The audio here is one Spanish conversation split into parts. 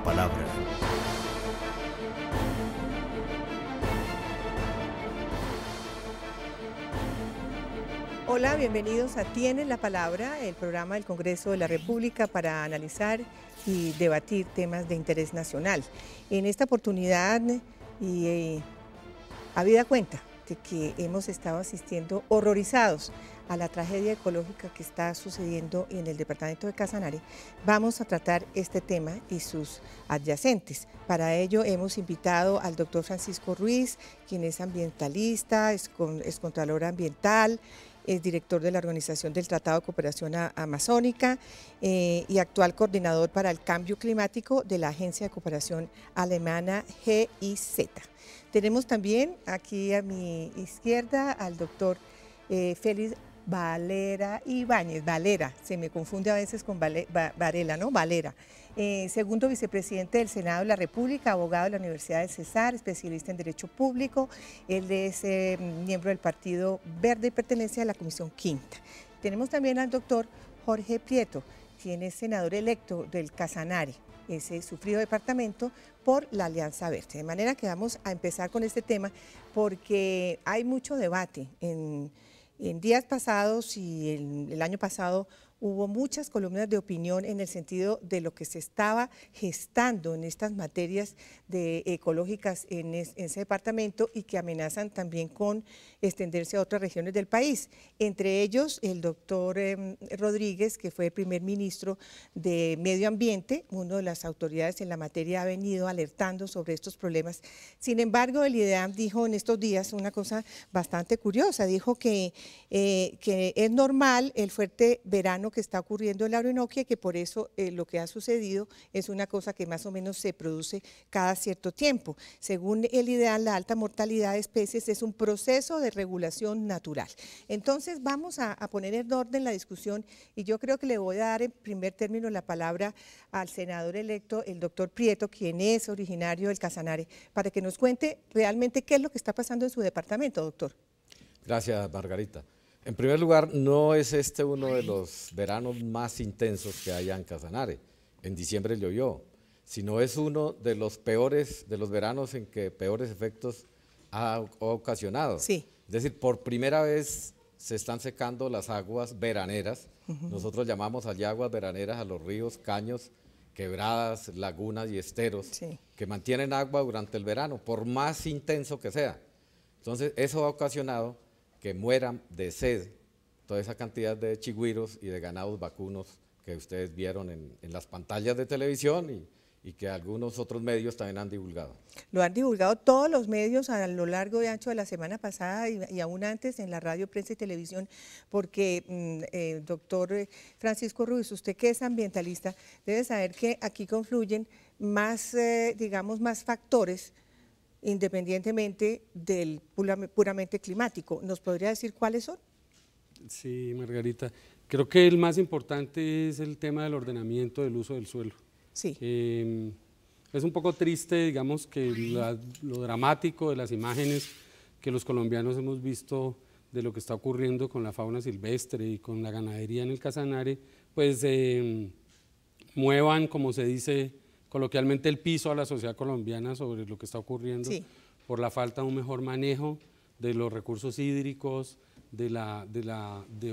palabra. Hola, bienvenidos a Tienen la Palabra, el programa del Congreso de la República para analizar y debatir temas de interés nacional. En esta oportunidad, y eh, habida cuenta de que hemos estado asistiendo horrorizados a la tragedia ecológica que está sucediendo en el departamento de Casanare, vamos a tratar este tema y sus adyacentes. Para ello hemos invitado al doctor Francisco Ruiz, quien es ambientalista, es, contralor ambiental, es director de la Organización del Tratado de Cooperación Amazónica eh, y actual coordinador para el cambio climático de la Agencia de Cooperación Alemana GIZ. Tenemos también aquí a mi izquierda al doctor eh, Félix Valera Ibáñez, Valera, se me confunde a veces con Varela, ¿no? Valera. Eh, segundo vicepresidente del Senado de la República, abogado de la Universidad de Cesar, especialista en Derecho Público. Él es eh, miembro del Partido Verde y pertenece a la Comisión Quinta. Tenemos también al doctor Jorge Prieto, quien es senador electo del Casanare, ese sufrido departamento, por la Alianza Verde. De manera que vamos a empezar con este tema porque hay mucho debate en en días pasados y el, el año pasado hubo muchas columnas de opinión en el sentido de lo que se estaba gestando en estas materias ecológicas en, ese departamento y que amenazan también con extenderse a otras regiones del país. Entre ellos, el doctor em, Rodríguez, que fue el primer ministro de Medio Ambiente, uno de las autoridades en la materia ha venido alertando sobre estos problemas. Sin embargo, el IDEAM dijo en estos días una cosa bastante curiosa, dijo que, eh, que es normal el fuerte verano que está ocurriendo en la Orinoquia y que por eso eh, lo que ha sucedido es una cosa que más o menos se produce cada cierto tiempo. Según el ideal, la alta mortalidad de especies es un proceso de regulación natural. Entonces vamos a, a poner en orden la discusión y yo creo que le voy a dar en primer término la palabra al senador electo, el doctor Prieto, quien es originario del Casanare, para que nos cuente realmente qué es lo que está pasando en su departamento, doctor. Gracias, Margarita. En primer lugar, no es este uno de los veranos más intensos que haya en Casanare. En diciembre llovió, sino es uno de los peores, de los veranos en que peores efectos ha ocasionado. Sí. Es decir, por primera vez se están secando las aguas veraneras. Nosotros llamamos allí aguas veraneras a los ríos, caños, quebradas, lagunas y esteros, que mantienen agua durante el verano, por más intenso que sea. Entonces, eso ha ocasionado que mueran de sed toda esa cantidad de chigüiros y de ganados vacunos que ustedes vieron en, las pantallas de televisión y, que algunos otros medios también han divulgado. Lo han divulgado todos los medios a lo largo y ancho de la semana pasada y, aún antes en la radio, prensa y televisión, porque, mm, eh, doctor eh, Francisco Ruiz, usted que es ambientalista, debe saber que aquí confluyen más, eh, digamos, más factores independientemente del puramente climático. ¿Nos podría decir cuáles son? Sí, Margarita. Creo que el más importante es el tema del ordenamiento del uso del suelo. Sí. Em, es un poco triste, digamos, que lo dramático de las imágenes que los colombianos hemos visto de lo que está ocurriendo con la fauna silvestre y con la ganadería en el Casanare, pues em, muevan, como se dice, coloquialmente el piso a la sociedad colombiana sobre lo que está ocurriendo por la falta de un mejor manejo de los recursos hídricos, de,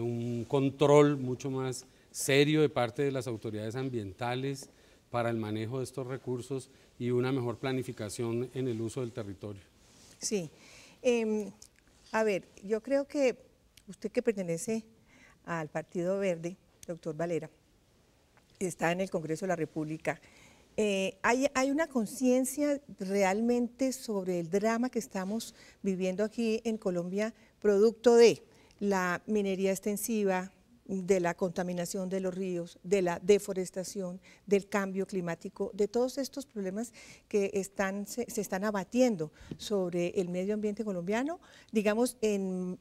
un control mucho más serio de parte de las autoridades ambientales para el manejo de estos recursos y una mejor planificación en el uso del territorio. Sí. Em, a ver, yo creo que usted que pertenece al Partido Verde, doctor Valera, está en el Congreso de la República, eh, hay, una conciencia realmente sobre el drama que estamos viviendo aquí en Colombia, producto de la minería extensiva, de la contaminación de los ríos, de la deforestación, del cambio climático, de todos estos problemas que se, están abatiendo sobre el medio ambiente colombiano, digamos, en,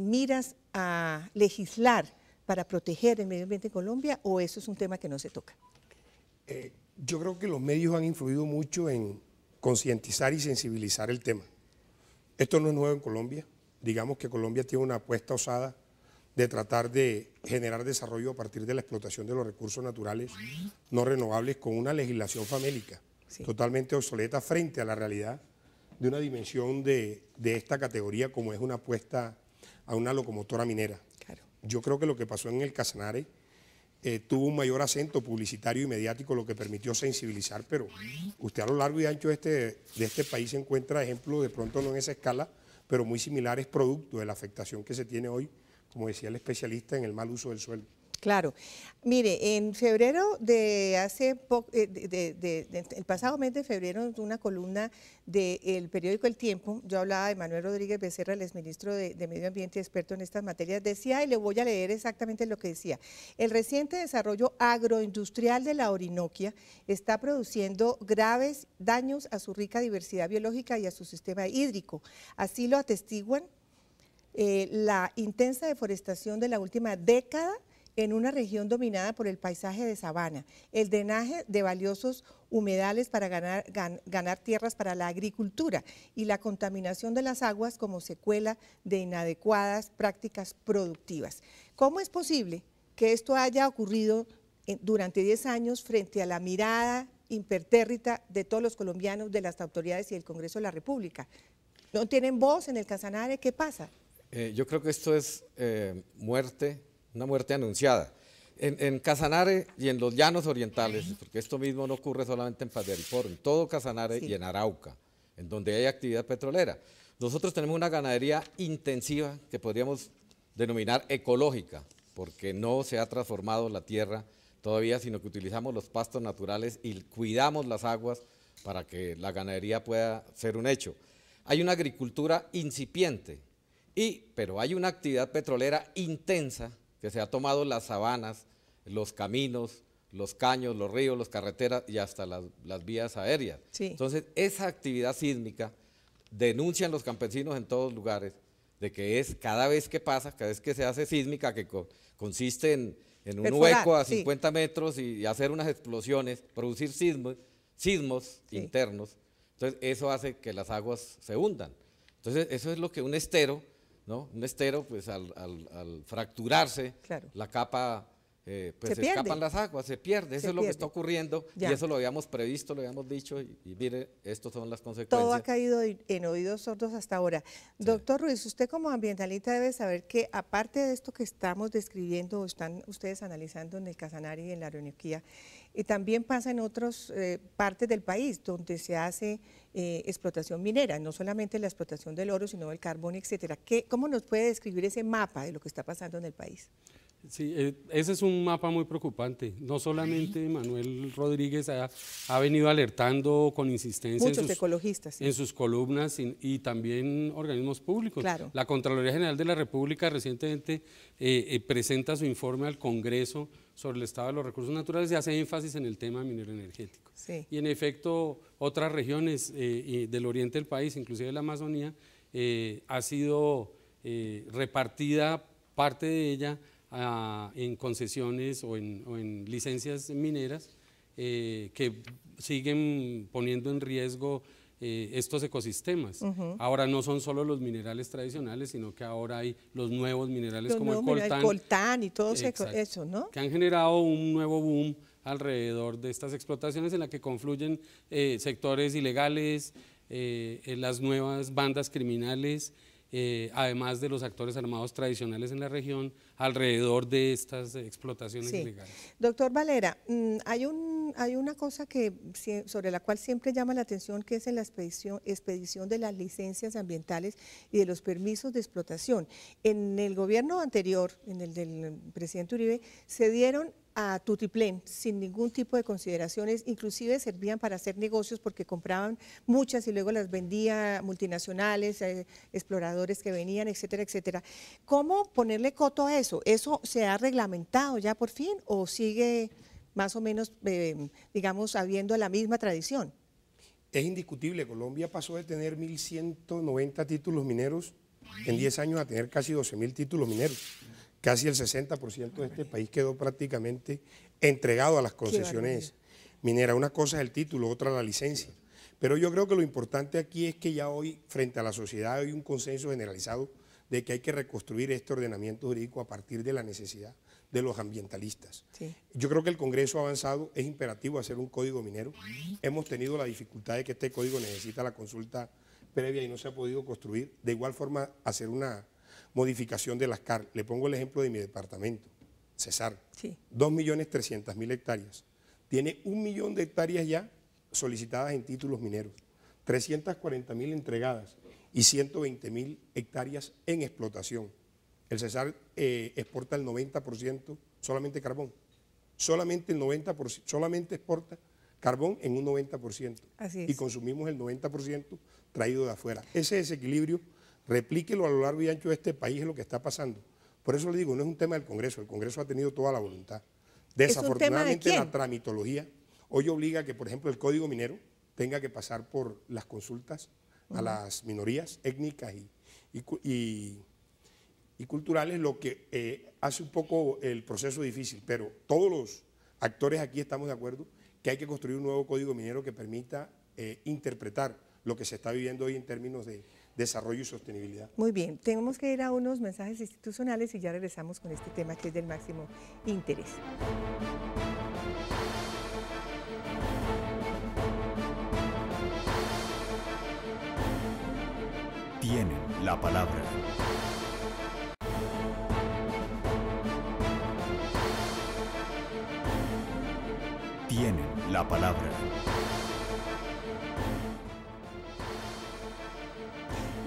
miras a legislar para proteger el medio ambiente en Colombia o eso es un tema que no se toca? Eh, yo creo que los medios han influido mucho en concientizar y sensibilizar el tema. Esto no es nuevo en Colombia. Digamos que Colombia tiene una apuesta osada de tratar de generar desarrollo a partir de la explotación de los recursos naturales no renovables con una legislación famélica totalmente obsoleta frente a la realidad de una dimensión de, de, esta categoría como es una apuesta a una locomotora minera. Yo creo que lo que pasó en el Casanare eh, tuvo un mayor acento publicitario y mediático, lo que permitió sensibilizar, pero usted a lo largo y ancho de este, de este país encuentra ejemplo de pronto no en esa escala, pero muy similares, producto de la afectación que se tiene hoy, como decía el especialista, en el mal uso del suelo. Claro. Mire, en febrero de hace poco, eh, el pasado mes de febrero, en una columna del periódico El Tiempo, yo hablaba de Manuel Rodríguez Becerra, el exministro de, Medio Ambiente experto en estas materias, decía, y le voy a leer exactamente lo que decía, el reciente desarrollo agroindustrial de la Orinoquia está produciendo graves daños a su rica diversidad biológica y a su sistema hídrico. Así lo atestiguan eh, la intensa deforestación de la última década en una región dominada por el paisaje de sabana, el drenaje de valiosos humedales para ganar, tierras para la agricultura y la contaminación de las aguas como secuela de inadecuadas prácticas productivas. ¿Cómo es posible que esto haya ocurrido durante 10 años frente a la mirada impertérrita de todos los colombianos, de las autoridades y del Congreso de la República? ¿No tienen voz en el Casanare? ¿Qué pasa? Eh, yo creo que esto es eh, muerte una muerte anunciada. En, Casanare y en los llanos orientales, porque esto mismo no ocurre solamente en Paz de en todo Casanare y en Arauca, en donde hay actividad petrolera. Nosotros tenemos una ganadería intensiva que podríamos denominar ecológica, porque no se ha transformado la tierra todavía, sino que utilizamos los pastos naturales y cuidamos las aguas para que la ganadería pueda ser un hecho. Hay una agricultura incipiente, y, pero hay una actividad petrolera intensa que se ha tomado las sabanas, los caminos, los caños, los ríos, las carreteras y hasta las, vías aéreas. Entonces, esa actividad sísmica denuncian los campesinos en todos lugares de que es cada vez que pasa, cada vez que se hace sísmica, que consiste en, un hueco a 50 metros y, hacer unas explosiones, producir sismos, sismos internos. Entonces, eso hace que las aguas se hundan. Entonces, eso es lo que un estero ¿no? Un estero, pues al, fracturarse, la capa, eh, pues se, escapan las aguas, se pierde. Eso es lo que está ocurriendo y eso lo habíamos previsto, lo habíamos dicho y, mire, estas son las consecuencias. Todo ha caído en oídos sordos hasta ahora. Doctor Ruiz, usted como ambientalista debe saber que aparte de esto que estamos describiendo, están ustedes analizando en el Casanare y en la Arauquía, y también pasa en otras eh, partes del país donde se hace eh, explotación minera, no solamente la explotación del oro, sino del carbón, etcétera. ¿Cómo nos puede describir ese mapa de lo que está pasando en el país? Sí, eh, ese es un mapa muy preocupante. No solamente Manuel Rodríguez ha, venido alertando con insistencia en, sus, ecologistas, en sus columnas y, también organismos públicos. Claro. La Contraloría General de la República recientemente eh, eh, presenta su informe al Congreso sobre el estado de los recursos naturales y hace énfasis en el tema minero energético. Sí. Y en efecto, otras regiones del oriente del país, inclusive la Amazonía, ha sido repartida parte de ella en concesiones o en, licencias mineras eh, que siguen poniendo en riesgo eh, estos ecosistemas. Ahora no son solo los minerales tradicionales, sino que ahora hay los nuevos minerales como el coltán. coltán y todo eso, ¿no? Que han generado un nuevo boom alrededor de estas explotaciones en la que confluyen eh, sectores ilegales, las nuevas bandas criminales, eh, además de los actores armados tradicionales en la región, alrededor de estas explotaciones ilegales. Doctor Valera, mm, hay, un, hay una cosa que, sobre la cual siempre llama la atención, que es en la expedición de las licencias ambientales y de los permisos de explotación. En el gobierno anterior, en el del presidente Uribe, se dieron a Tutiplén sin ningún tipo de consideraciones, inclusive servían para hacer negocios porque compraban muchas y luego las vendía multinacionales, eh, exploradores que venían, etcétera, etcétera. ¿Cómo ponerle coto a eso? ¿Eso se ha reglamentado ya por fin o sigue más o menos, eh, digamos, habiendo la misma tradición? Es indiscutible, Colombia pasó de tener 1.190 títulos mineros en 10 años a tener casi 12.000 títulos mineros. Casi el 60% de este país quedó prácticamente entregado a las concesiones mineras. Una cosa es el título, otra la licencia. Pero yo creo que lo importante aquí es que ya hoy, frente a la sociedad, hay un consenso generalizado de que hay que reconstruir este ordenamiento jurídico a partir de la necesidad de los ambientalistas. Yo creo que el Congreso ha avanzado, es imperativo hacer un código minero. Hemos tenido la dificultad de que este código necesita la consulta previa y no se ha podido construir. De igual forma, hacer una modificación de las CAR. Le pongo el ejemplo de mi departamento, Cesar. Sí. 2.300.000 hectáreas. Tiene un millón de hectáreas ya solicitadas en títulos mineros, 340.000 entregadas y 120.000 hectáreas en explotación. El Cesar eh, exporta el 90% solamente carbón. Solamente el 90%, solamente exporta carbón en un 90%. Y consumimos el 90% traído de afuera. Ese desequilibrio Replíquelo a lo largo y ancho de este país es lo que está pasando. Por eso le digo, no es un tema del Congreso, el Congreso ha tenido toda la voluntad. Desafortunadamente la tramitología hoy obliga que, por ejemplo, el Código Minero tenga que pasar por las consultas a las minorías étnicas y, y, culturales, lo que eh, hace un poco el proceso difícil, pero todos los actores aquí estamos de acuerdo que hay que construir un nuevo Código Minero que permita eh, interpretar lo que se está viviendo hoy en términos de desarrollo y sostenibilidad. Muy bien, tenemos que ir a unos mensajes institucionales y ya regresamos con este tema que es del máximo interés. Tienen la palabra. Tienen la palabra.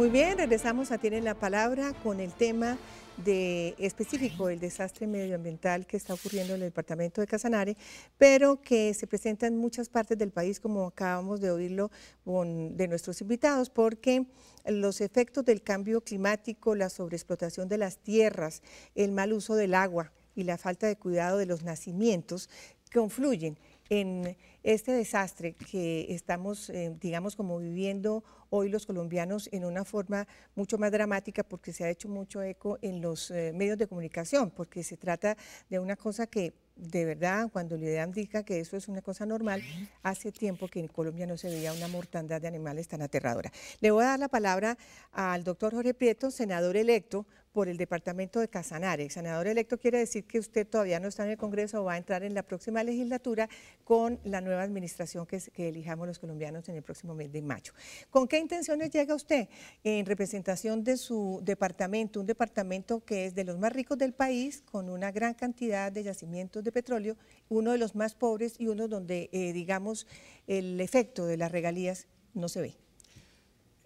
Muy bien, regresamos a Tienen la Palabra con el tema de, específico del desastre medioambiental que está ocurriendo en el departamento de Casanare, pero que se presenta en muchas partes del país, como acabamos de oírlo de nuestros invitados, porque los efectos del cambio climático, la sobreexplotación de las tierras, el mal uso del agua y la falta de cuidado de los nacimientos confluyen en este desastre que estamos, eh, digamos, como viviendo hoy los colombianos en una forma mucho más dramática porque se ha hecho mucho eco en los eh, medios de comunicación, porque se trata de una cosa que de verdad, cuando le dan dica que eso es una cosa normal, hace tiempo que en Colombia no se veía una mortandad de animales tan aterradora. Le voy a dar la palabra al doctor Jorge Prieto, senador electo por el departamento de Casanare. Senador electo quiere decir que usted todavía no está en el Congreso o va a entrar en la próxima legislatura con la nueva administración que, elijamos los colombianos en el próximo mes de mayo. ¿Con qué intenciones llega usted en representación de su departamento, un departamento que es de los más ricos del país, con una gran cantidad de yacimientos de petróleo, uno de los más pobres y uno donde, eh, digamos, el efecto de las regalías no se ve?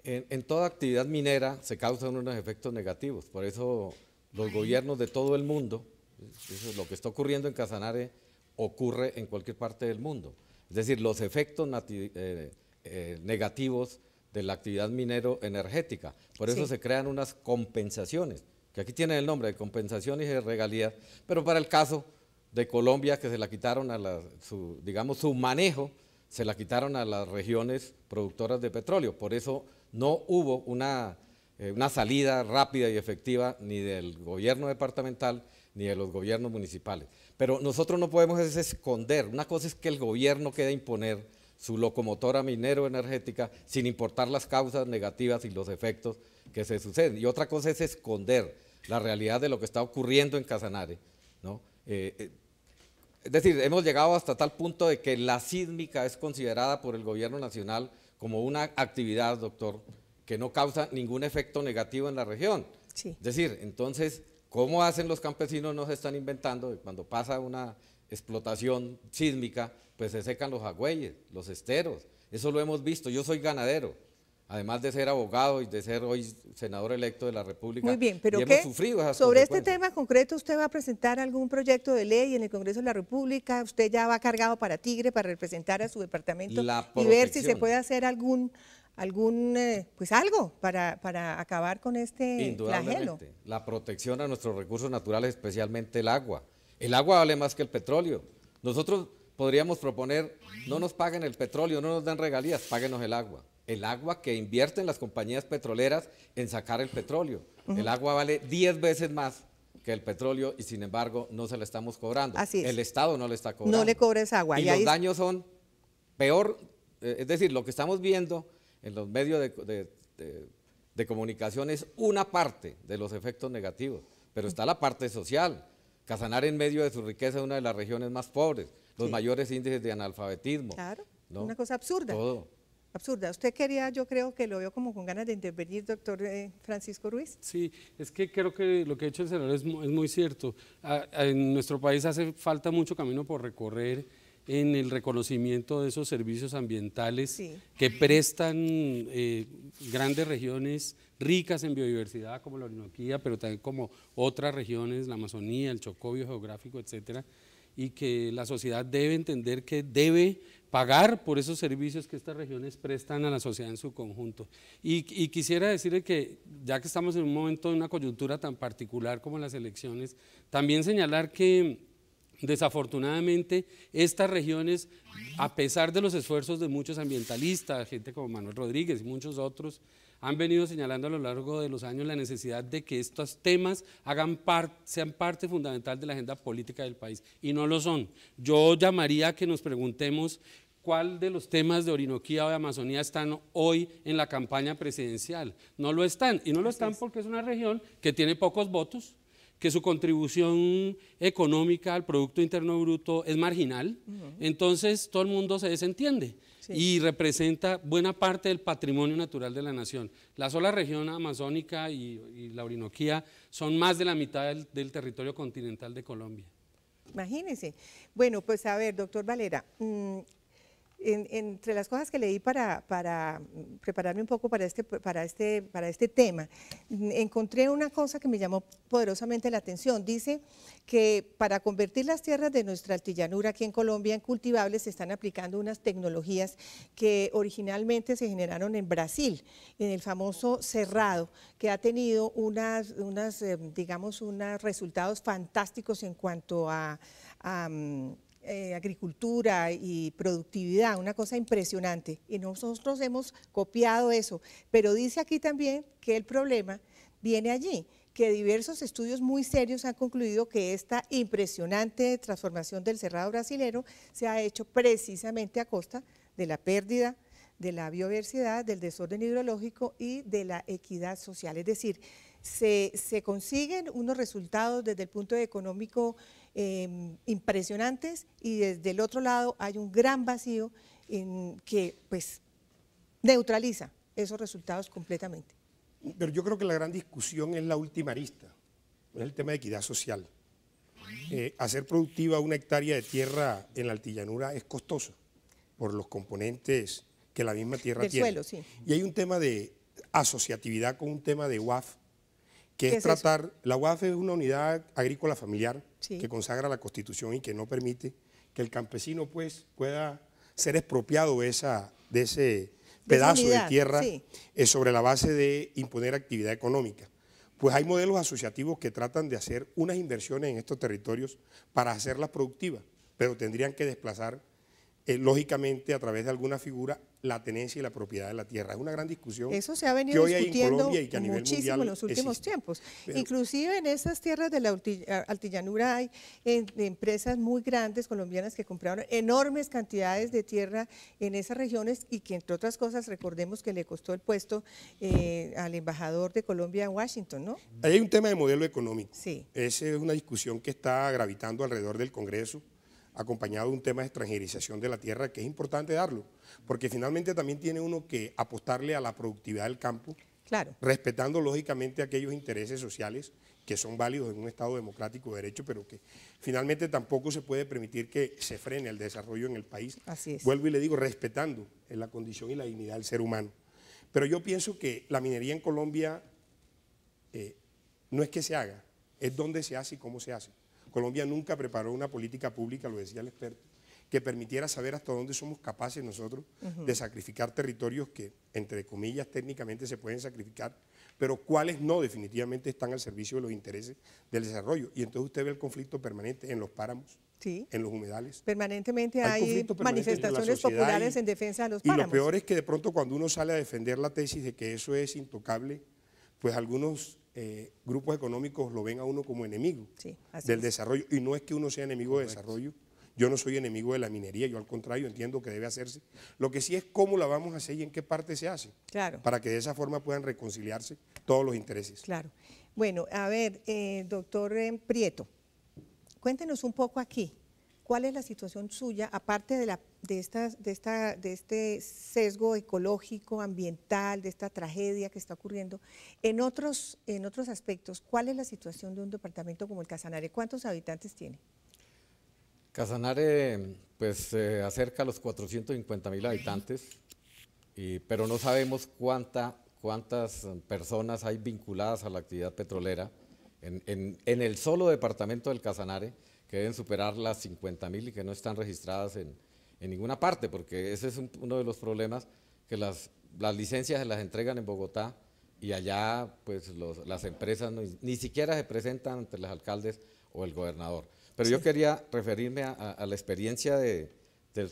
En, toda actividad minera se causan unos efectos negativos, por eso los gobiernos de todo el mundo, lo que está ocurriendo en Casanare ocurre en cualquier parte del mundo. Es decir, los efectos eh, eh, negativos de la actividad minero energética. Por eso se crean unas compensaciones, que aquí tienen el nombre de compensaciones y de regalías, pero para el caso de Colombia, que se la quitaron a su, digamos, su manejo, se la quitaron a las regiones productoras de petróleo. Por eso no hubo eh, una, salida rápida y efectiva ni del gobierno departamental ni de los gobiernos municipales. Pero nosotros no podemos es esconder. Una cosa es que el gobierno quede imponer su locomotora minero-energética sin importar las causas negativas y los efectos que se suceden. Y otra cosa es esconder la realidad de lo que está ocurriendo en Casanare. Eh, eh, es decir, hemos llegado hasta tal punto de que la sísmica es considerada por el gobierno nacional como una actividad, doctor, que no causa ningún efecto negativo en la región. Sí. Es decir, entonces, ¿cómo hacen los campesinos? No se están inventando, cuando pasa una explotación sísmica, pues se secan los agüeyes, los esteros. Eso lo hemos visto, yo soy ganadero además de ser abogado y de ser hoy senador electo de la República. Muy bien, pero sobre este tema concreto, ¿usted va a presentar algún proyecto de ley en el Congreso de la República? ¿Usted ya va cargado para Tigre para representar a su departamento y ver si se puede hacer algún algún eh, pues algo para, acabar con este Indudablemente, La protección a nuestros recursos naturales, especialmente el agua. El agua vale más que el petróleo. Nosotros podríamos proponer, no nos paguen el petróleo, no nos dan regalías, páguenos el agua. El agua que invierten las compañías petroleras en sacar el petróleo. El agua vale 10 veces más que el petróleo y sin embargo no se la estamos cobrando. El Estado no le está cobrando. No le cobres agua. Y, los daños son peor, eh, es decir, lo que estamos viendo en los medios de, comunicación es una parte de los efectos negativos, pero está la parte social Casanar en medio de su riqueza es una de las regiones más pobres, los mayores índices de analfabetismo. Claro, una cosa absurda. Todo. Absurda. Usted quería, yo creo que lo veo como con ganas de intervenir, doctor eh, Francisco Ruiz. Sí, es que creo que lo que ha hecho el senador es, muy cierto. en nuestro país hace falta mucho camino por recorrer en el reconocimiento de esos servicios ambientales que prestan eh, grandes regiones ricas en biodiversidad como la Orinoquía, pero también como otras regiones, la Amazonía, el Chocobio geográfico, etcétera, y que la sociedad debe entender que debe pagar por esos servicios que estas regiones prestan a la sociedad en su conjunto. Y, y quisiera decirle que, ya que estamos en un momento de una coyuntura tan particular como las elecciones, también señalar que Desafortunadamente, estas regiones, a pesar de los esfuerzos de muchos ambientalistas, gente como Manuel Rodríguez y muchos otros, han venido señalando a lo largo de los años la necesidad de que estos temas hagan sean parte fundamental de la agenda política del país y no lo son. Yo llamaría a que nos preguntemos cuál de los temas de Orinoquía o de Amazonía están hoy en la campaña presidencial. No lo están, y no lo están porque es una región que tiene pocos votos, que su contribución económica al Producto Interno Bruto es marginal, entonces todo el mundo se desentiende y representa buena parte del patrimonio natural de la nación. La sola región amazónica y, la Orinoquía son más de la mitad del, del territorio continental de Colombia. Imagínense. Bueno, pues a ver, doctor Valera, mm, entre las cosas que leí para, prepararme un poco para este, para, este, para este tema, encontré una cosa que me llamó poderosamente la atención. Dice que para convertir las tierras de nuestra altillanura aquí en Colombia en cultivables se están aplicando unas tecnologías que originalmente se generaron en Brasil, en el famoso cerrado, que ha tenido unas, unas eh, digamos, unos resultados fantásticos en cuanto a mm, eh, agricultura y productividad, una cosa impresionante. Y nosotros hemos copiado eso. Pero dice aquí también que el problema viene allí, que diversos estudios muy serios han concluido que esta impresionante transformación del cerrado brasilero se ha hecho precisamente a costa de la pérdida de la biodiversidad, del desorden hidrológico y de la equidad social. Es decir, se, se consiguen unos resultados desde el punto de económico Em, impresionantes y desde el otro lado hay un gran vacío en que pues neutraliza esos resultados completamente. Pero yo creo que la gran discusión es la última arista, es el tema de equidad social. Eh, hacer productiva una hectárea de tierra en la altillanura es costoso por los componentes que la misma tierra tiene. Y hay un tema de asociatividad con un tema de UAF, que es, tratar, la UAF es una unidad agrícola familiar que consagra la Constitución y que no permite que el campesino pues, pueda ser expropiado de, esa, de ese pedazo de, tierra eh, sobre la base de imponer actividad económica. Pues hay modelos asociativos que tratan de hacer unas inversiones en estos territorios para hacerlas productivas, pero tendrían que desplazar eh, lógicamente a través de alguna figura la tenencia y la propiedad de la tierra. Es una gran discusión Eso se ha venido que discutiendo hay en Colombia y que a nivel mundial en los últimos tiempos. Inclusive en esas tierras de la altillanura hay eh, empresas muy grandes colombianas que compraron enormes cantidades de tierra en esas regiones y que entre otras cosas recordemos que le costó el puesto eh, al embajador de Colombia en Washington, ¿no? hay un tema de modelo económico. Sí. Esa es una discusión que está gravitando alrededor del Congreso acompañado de un tema de extranjerización de la tierra que es importante darlo, porque finalmente también tiene uno que apostarle a la productividad del campo, respetando lógicamente aquellos intereses sociales que son válidos en un Estado democrático de derecho, pero que finalmente tampoco se puede permitir que se frene el desarrollo en el país. Así es. Vuelvo y le digo, respetando eh, la condición y la dignidad del ser humano. Pero yo pienso que la minería en Colombia eh, no es que se haga, es dónde se hace y cómo se hace. Colombia nunca preparó una política pública, lo decía el experto, que permitiera saber hasta dónde somos capaces nosotros de sacrificar territorios que, entre comillas, técnicamente se pueden sacrificar, pero cuáles no definitivamente están al servicio de los intereses del desarrollo. Y entonces usted ve el conflicto permanente en los páramos, en los humedales. Permanentemente hay, manifestaciones populares en defensa de los páramos. Y lo peor es que de pronto cuando uno sale a defender la tesis de que eso es intocable, pues algunos eh, grupos económicos lo ven a uno como enemigo del desarrollo. Y no es que uno sea enemigo de desarrollo. Yo no soy enemigo de la minería, yo al contrario entiendo que debe hacerse. Lo que sí es cómo la vamos a hacer y en qué parte se hace. Para que de esa forma puedan reconciliarse todos los intereses. Claro. Bueno, a ver, eh, doctor eh, Prieto, cuéntenos un poco aquí ¿Cuál es la situación suya, aparte de, de, este sesgo ecológico, ambiental, de esta tragedia que está ocurriendo? En otros, en otros aspectos, ¿cuál es la situación de un departamento como el Casanare? ¿Cuántos habitantes tiene? Casanare, pues, eh, acerca a los 450 mil habitantes, pero no sabemos cuánta, cuántas personas hay vinculadas a la actividad petrolera en el solo departamento del Casanare que deben superar las 50 mil y que no están registradas en, en ninguna parte, porque ese es uno de los problemas, que las, las licencias se las entregan en Bogotá y allá pues las empresas ni siquiera se presentan ante los alcaldes o el gobernador. Pero yo quería referirme a, la experiencia de, del,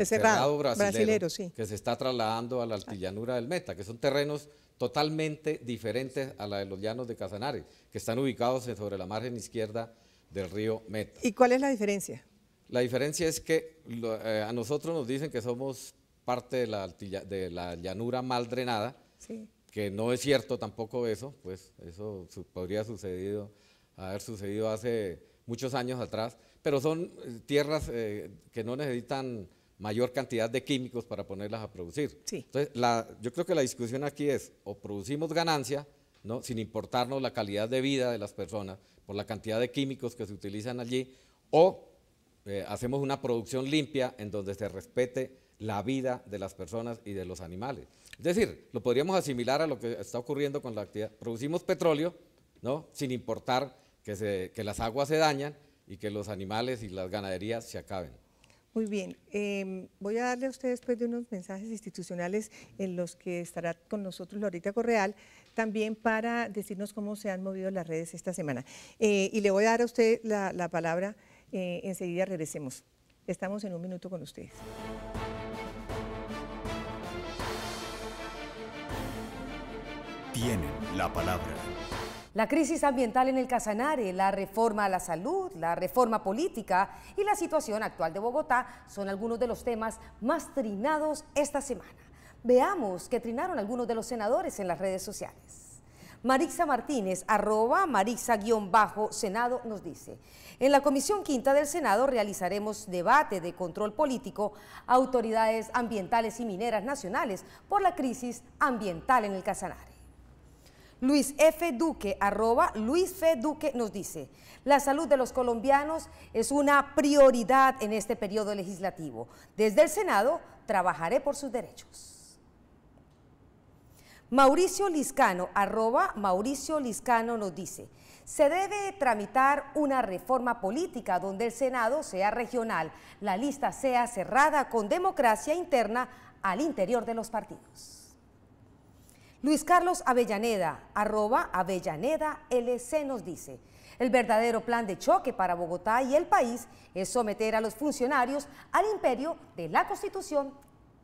eh, cerrado, brasileño que se está trasladando a la ah. altillanura del Meta, que son terrenos totalmente diferentes a la de los llanos de Casanare, que están ubicados sobre la margen izquierda del río Meta. ¿Y cuál es la diferencia? La diferencia es que eh, a nosotros nos dicen que somos parte de la, de la llanura mal drenada, que no es cierto tampoco eso, pues eso podría sucedido, haber sucedido hace muchos años atrás, pero son eh, tierras eh, que no necesitan mayor cantidad de químicos para ponerlas a producir. Entonces, la, yo creo que la discusión aquí es, o producimos ganancia, ¿no? sin importarnos la calidad de vida de las personas, por la cantidad de químicos que se utilizan allí, o eh, hacemos una producción limpia en donde se respete la vida de las personas y de los animales. Es decir, lo podríamos asimilar a lo que está ocurriendo con la actividad. Producimos petróleo, ¿no? Sin importar que, las aguas se dañan y que los animales y las ganaderías se acaben. Muy bien, em, voy a darle a usted después de unos mensajes institucionales en los que estará con nosotros Lorita Correal, también para decirnos cómo se han movido las redes esta semana. Eh, y le voy a dar a usted la, palabra, eh, enseguida regresemos. Estamos en un minuto con ustedes. Tienen la palabra. La crisis ambiental en el Casanare, la reforma a la salud, la reforma política y la situación actual de Bogotá son algunos de los temas más trinados esta semana. Veamos que trinaron algunos de los senadores en las redes sociales. Marixa Martínez, arroba Marixa-Senado, nos dice, en la Comisión Quinta del Senado realizaremos debate de control político a autoridades ambientales y mineras nacionales por la crisis ambiental en el Casanare. Luis F. Duque, arroba Luis F. Duque nos dice, la salud de los colombianos es una prioridad en este periodo legislativo. Desde el Senado trabajaré por sus derechos. Mauricio Liscano, arroba Mauricio Liscano nos dice, se debe tramitar una reforma política donde el Senado sea regional, la lista sea cerrada con democracia interna al interior de los partidos. Luis Carlos Avellaneda, arroba Avellaneda LC nos dice, el verdadero plan de choque para Bogotá y el país es someter a los funcionarios al imperio de la Constitución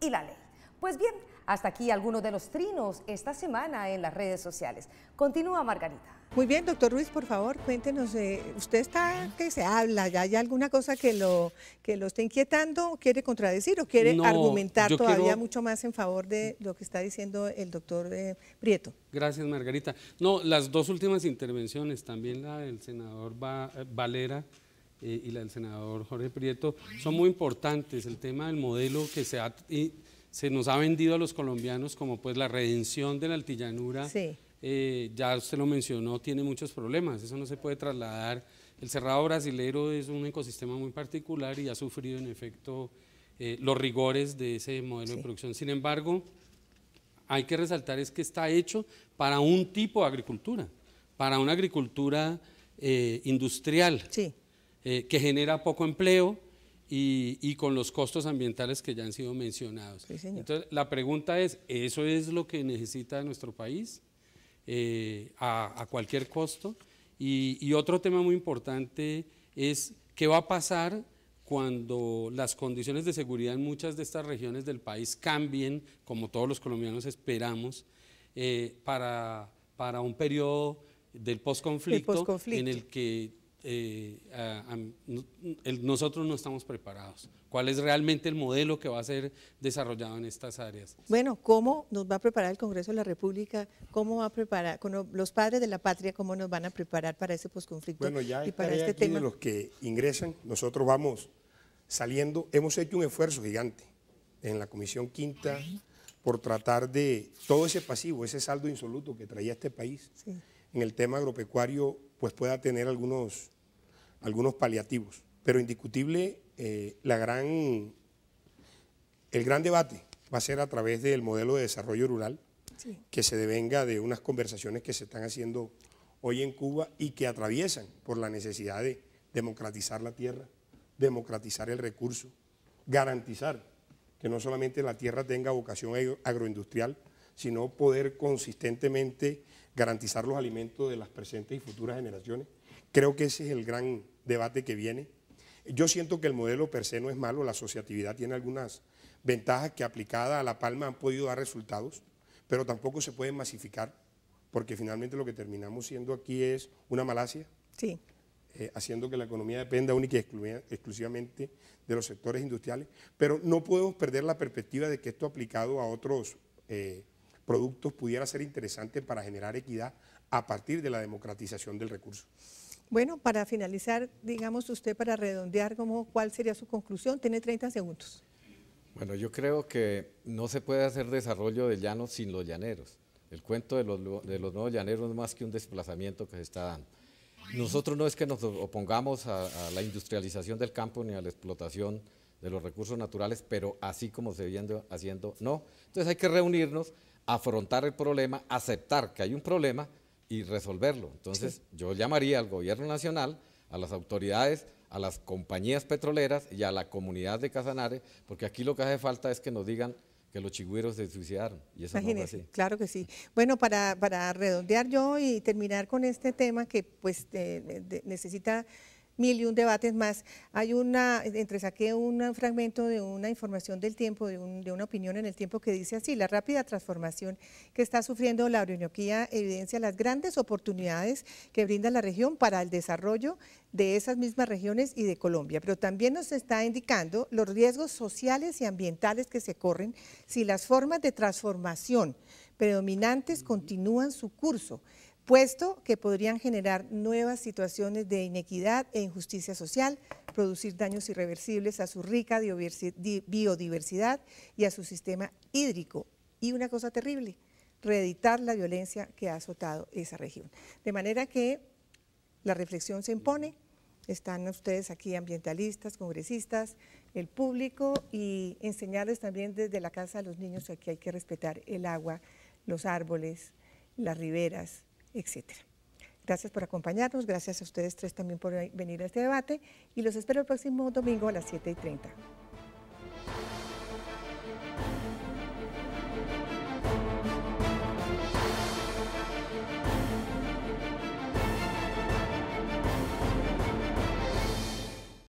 y la ley. Pues bien, hasta aquí algunos de los trinos esta semana en las redes sociales. Continúa Margarita. Muy bien, doctor Ruiz, por favor, cuéntenos, eh, usted está que se habla, ¿ya hay alguna cosa que lo, que lo esté inquietando, quiere contradecir o quiere argumentar todavía mucho más en favor de lo que está diciendo el doctor eh, Prieto? Gracias, Margarita. No, las dos últimas intervenciones, también la del senador eh, Valera y la del senador Jorge Prieto, son muy importantes. El tema del modelo que se ha se nos ha vendido a los colombianos como pues la redención de la altillanura. Eh, ya usted lo mencionó, tiene muchos problemas, eso no se puede trasladar. El cerrado brasilero es un ecosistema muy particular y ha sufrido en efecto eh, los rigores de ese modelo de producción. Sin embargo, hay que resaltar es que está hecho para un tipo de agricultura, para una agricultura eh, industrial, que genera poco empleo, y, con los costos ambientales que ya han sido mencionados. Entonces, la pregunta es, ¿eso es lo que necesita nuestro país eh, a, cualquier costo? Y, otro tema muy importante es qué va a pasar cuando las condiciones de seguridad en muchas de estas regiones del país cambien, como todos los colombianos esperamos, eh, para, para un periodo del posconflicto en el que eh, nosotros no estamos preparados. ¿Cuál es realmente el modelo que va a ser desarrollado en estas áreas? Bueno, ¿cómo nos va a preparar el Congreso de la República? ¿Cómo va a preparar, los padres de la patria, cómo nos van a preparar para ese posconflicto? Bueno, ya y para este tema? de los que ingresan, nosotros vamos saliendo, hemos hecho un esfuerzo gigante en la Comisión Quinta por tratar de todo ese pasivo, ese saldo insoluto que traía este país en el tema agropecuario pues pueda tener algunos, algunos paliativos. Pero indiscutible, eh, la gran, el gran debate va a ser a través del modelo de desarrollo rural, que se devenga de unas conversaciones que se están haciendo hoy en Cuba y que atraviesan por la necesidad de democratizar la tierra, democratizar el recurso, garantizar que no solamente la tierra tenga vocación agroindustrial, sino poder consistentemente garantizar los alimentos de las presentes y futuras generaciones. Creo que ese es el gran debate que viene. Yo siento que el modelo per se no es malo, la asociatividad tiene algunas ventajas que aplicada a La Palma han podido dar resultados, pero tampoco se pueden masificar, porque finalmente lo que terminamos siendo aquí es una Malasia, eh, haciendo que la economía dependa única y exclusivamente de los sectores industriales, pero no podemos perder la perspectiva de que esto aplicado a otros eh, productos pudiera ser interesante para generar equidad a partir de la democratización del recurso. Bueno, para finalizar, digamos usted, para redondear, ¿cuál sería su conclusión? Tiene 30 segundos. Bueno, yo creo que no se puede hacer desarrollo de llano sin los llaneros. El cuento de los, de los nuevos llaneros es más que un desplazamiento que se está dando. Nosotros no es que nos opongamos a, a la industrialización del campo ni a la explotación de los recursos naturales, pero así como se viene haciendo, no. Entonces hay que reunirnos, afrontar el problema, aceptar que hay un problema y resolverlo. Entonces yo llamaría al gobierno nacional, a las autoridades, a las compañías petroleras y a la comunidad de Casanare, porque aquí lo que hace falta es que nos digan que los chigüiros se suicidaron. Y claro que sí. Bueno, para, redondear yo y terminar con este tema que pues eh, necesita mil y un debates más. Hay una, entre saqué un fragmento de una información del tiempo, de, de una opinión en el tiempo que dice así, la rápida transformación que está sufriendo la orinoquía evidencia las grandes oportunidades que brinda la región para el desarrollo de esas mismas regiones y de Colombia, pero también nos está indicando los riesgos sociales y ambientales que se corren si las formas de transformación predominantes continúan su curso puesto que podrían generar nuevas situaciones de inequidad e injusticia social, producir daños irreversibles a su rica biodiversidad y a su sistema hídrico. Y una cosa terrible, reeditar la violencia que ha azotado esa región. De manera que la reflexión se impone, están ustedes aquí ambientalistas, congresistas, el público y enseñarles también desde la casa a los niños que aquí hay que respetar el agua, los árboles, las riberas, etcétera. Gracias por acompañarnos, gracias a ustedes tres también por venir a este debate y los espero el próximo domingo a las 7 y 30.